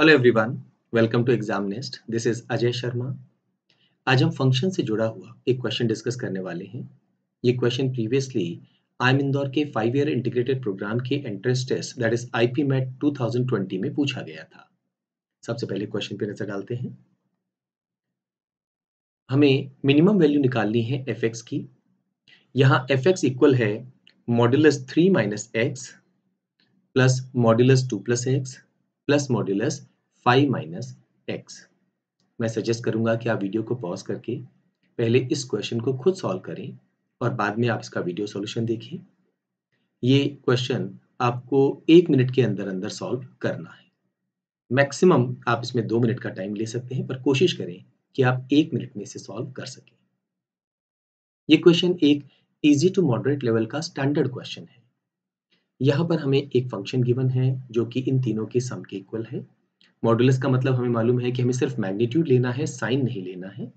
hello everyone welcome to exam nest this is Ajay Sharma आज हम function से जुड़ा हुआ एक क्वेश्चन डिस्कस करने वाले हैं ये question previously I M Indore के फाइव ईयर इंटीग्रेटेड प्रोग्राम के entrance test that is I P MAT two में पूछा गया था सबसे पहले क्वेश्चन पे नजर डालते हैं हमें मिनिमम वैल्यू निकालनी है एफ एक्स की यहाँ एफ एक्स इक्वल है modulus three minus x plus modulus two plus x plus modulus five minus x मैं सजेस्ट करूंगा कि आप वीडियो को पॉज करके पहले इस क्वेश्चन को खुद सॉल्व करें और बाद में आप इसका वीडियो सॉल्यूशन देखें ये क्वेश्चन आपको एक मिनट के अंदर अंदर सॉल्व करना है मैक्सिमम आप इसमें दो मिनट का टाइम ले सकते हैं पर कोशिश करें कि आप एक मिनट में इसे सॉल्व कर सकें ये क्वेश्चन एक इजी टू मॉडरेट लेवल का स्टैंडर्ड क्वेश्चन है यहाँ पर हमें एक फंक्शन गिवन है जो कि इन तीनों के सम के इक्वल है मॉडुलस का मतलब हमें मालूम है कि हमें सिर्फ मैग्नीट्यूड लेना है साइन नहीं लेना है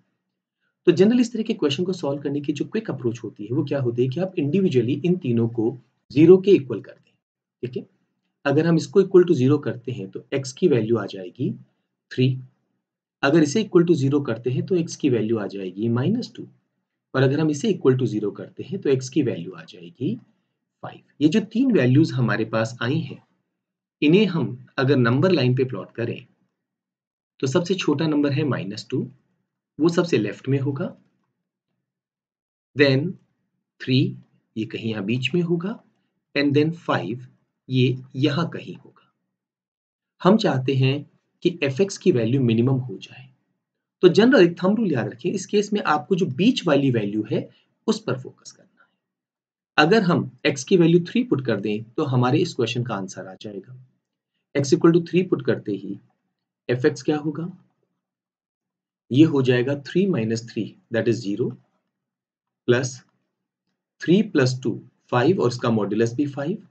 तो जनरल इस तरह के क्वेश्चन को सॉल्व करने की जो क्विक अप्रोच होती है वो क्या होती है कि आप इंडिविजुअली इन तीनों को जीरो के इक्वल कर दें ठीक है अगर हम इसको इक्वल टू जीरो करते हैं तो एक्स की वैल्यू आ जाएगी थ्री अगर इसे इक्वल टू जीरो करते हैं तो एक्स की वैल्यू आ जाएगी माइनस टू और अगर हम इसे इक्वल टू जीरो करते हैं तो एक्स की वैल्यू आ जाएगी फाइव ये जो तीन वैल्यूज हमारे पास आई हैं इन्हें हम अगर नंबर लाइन पे प्लॉट करें तो सबसे छोटा नंबर है माइनस टू वो सबसे लेफ्ट में होगा देन थ्री ये कहीं यहां बीच में होगा एंड देन फाइव ये यहां कहीं होगा हम चाहते हैं कि एफ की वैल्यू मिनिमम हो जाए तो जनरल एक थम रूल याद रखिए इस केस में आपको जो बीच वाली वैल्यू है उस पर फोकस करें अगर हम x की वैल्यू थ्री पुट कर दें तो हमारे इस क्वेश्चन का आंसर आ जाएगा x equal to three put करते ही एफ एक्स क्या होगा ये हो जाएगा three minus three that is zero plus three plus two five और इसका मॉड्यूलस भी five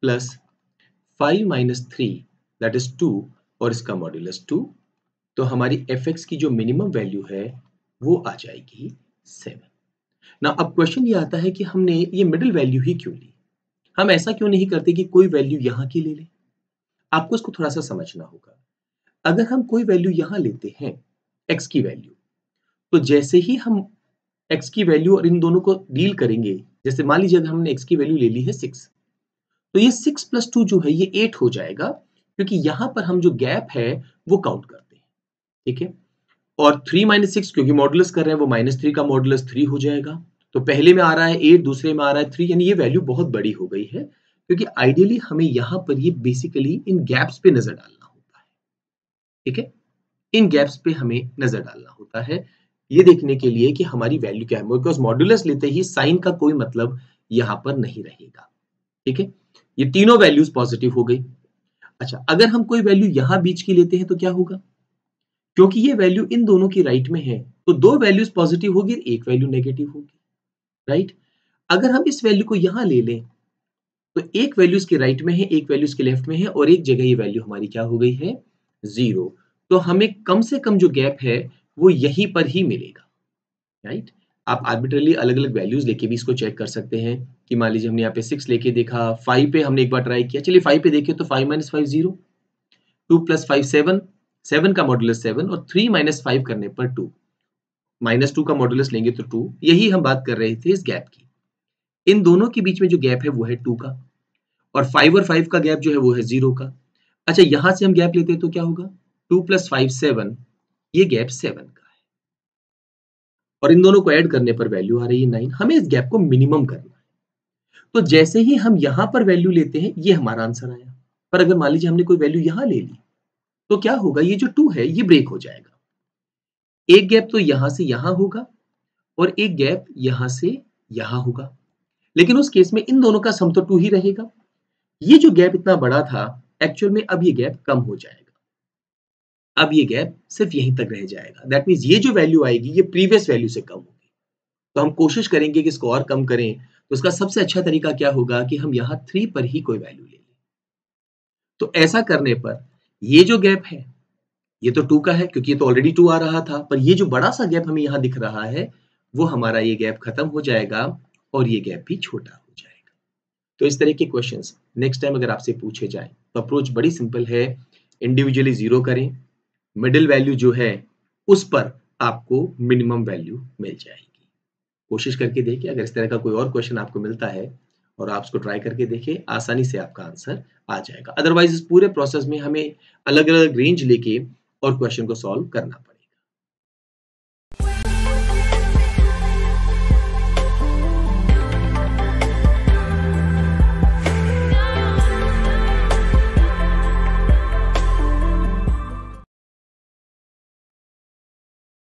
plus five minus three that is two और इसका मॉड्यूलस टू तो हमारी एफ एक्स की जो मिनिमम वैल्यू है वो आ जाएगी सेवन ना अब क्वेश्चन ये आता है कि हमने ये मिडिल वैल्यू ही क्यों ली हम ऐसा क्यों नहीं करते कि कोई वैल्यू यहाँ की ले लें आपको इसको थोड़ा सा समझना होगा अगर हम कोई वैल्यू यहाँ लेते हैं एक्स की वैल्यू तो जैसे ही हम एक्स की वैल्यू और इन दोनों को डील करेंगे जैसे मान लीजिए अगर हमने एक्स की वैल्यू ले ली है सिक्स तो ये सिक्स प्लस टू जो है ये एट हो जाएगा क्योंकि यहां पर हम जो गैप है वो काउंट करते हैं ठीक है और थ्री माइनस सिक्स क्योंकि मॉडुलस कर रहे हैं वो माइनस थ्री का मॉडुलस थ्री हो जाएगा तो पहले में आ रहा है एट दूसरे में आ रहा है थ्री यानी ये वैल्यू बहुत बड़ी हो गई है क्योंकि आइडियली हमें यहां पर ये बेसिकली इन गैप्स पे नजर डालना होता है ठीक है इन गैप्स पे हमें नजर डालना होता है ये देखने के लिए कि हमारी वैल्यू क्या है बिकॉज मॉड्यूलस लेते ही साइन का कोई मतलब यहां पर नहीं रहेगा ठीक है ये तीनों वैल्यूज पॉजिटिव हो गई अच्छा अगर हम कोई वैल्यू यहां बीच की लेते हैं तो क्या होगा क्योंकि ये वैल्यू इन दोनों की राइट में है तो दो वैल्यूज पॉजिटिव होगी एक वैल्यू नेगेटिव होगी राइट अगर हम इस वैल्यू को यहां ले लें तो एक वैल्यू इसके राइट में है एक वैल्यू इसके लेफ्ट में है और एक जगह ये वैल्यू हमारी क्या हो गई है जीरो तो हमें कम से कम जो गैप है वो यहीं पर ही मिलेगा राइट आप आर्बिट्रली अलग अलग वैल्यूज लेके भी इसको चेक कर सकते हैं कि मान लीजिए हमने यहाँ पे सिक्स लेके देखा फाइव पे हमने एक बार ट्राई किया चलिए फाइव पे देखिए तो five minus five zero two plus five seven seven का मॉडुलस सेवन और थ्री माइनस फाइव करने पर टू माइनस टू का मॉडुलस लेंगे तो टू यही हम बात कर रहे थे इस गैप की इन दोनों के बीच में जो गैप है वो है टू का और फाइव और फाइव का गैप जो है वो है जीरो का अच्छा यहां से हम गैप लेते हैं तो क्या होगा टू प्लस फाइव सेवन ये गैप सेवन का है और इन दोनों को ऐड करने पर वैल्यू आ रही है नाइन हमें इस गैप को मिनिमम करना है तो जैसे ही हम यहां पर वैल्यू लेते हैं ये हमारा आंसर आया पर अगर मान लीजिए हमने कोई वैल्यू यहां ले ली तो क्या होगा ये जो टू है ये ब्रेक हो जाएगा एक गैप तो यहां से यहां होगा और एक गैप यहां से यहां होगा लेकिन उस केस में इन दोनों का सम तो टू ही रहेगा ये जो गैप इतना बड़ा था एक्चुअल में अब ये गैप कम हो जाएगा अब ये गैप सिर्फ यहीं तक रह जाएगा दैट मीन ये जो वैल्यू आएगी ये प्रीवियस वैल्यू से कम होगी तो हम कोशिश करेंगे कि इसको और कम करें तो उसका सबसे अच्छा तरीका क्या होगा कि हम यहां थ्री पर ही कोई वैल्यू ले लें तो ऐसा करने पर ये जो गैप है ये तो टू का है क्योंकि ये तो ऑलरेडी टू आ रहा था पर ये जो बड़ा सा गैप हमें यहां दिख रहा है वो हमारा ये गैप खत्म हो जाएगा और ये गैप भी छोटा हो जाएगा तो इस तरह के क्वेश्चन नेक्स्ट टाइम अगर आपसे पूछे जाए तो अप्रोच बड़ी सिंपल है इंडिविजुअली जीरो करें मिडिल वैल्यू जो है उस पर आपको मिनिमम वैल्यू मिल जाएगी कोशिश करके देखिए अगर इस तरह का कोई और क्वेश्चन आपको मिलता है और आप उसको ट्राई करके देखिए आसानी से आपका आंसर आ जाएगा अदरवाइज इस पूरे प्रोसेस में हमें अलग अलग रेंज लेके और क्वेश्चन को सॉल्व करना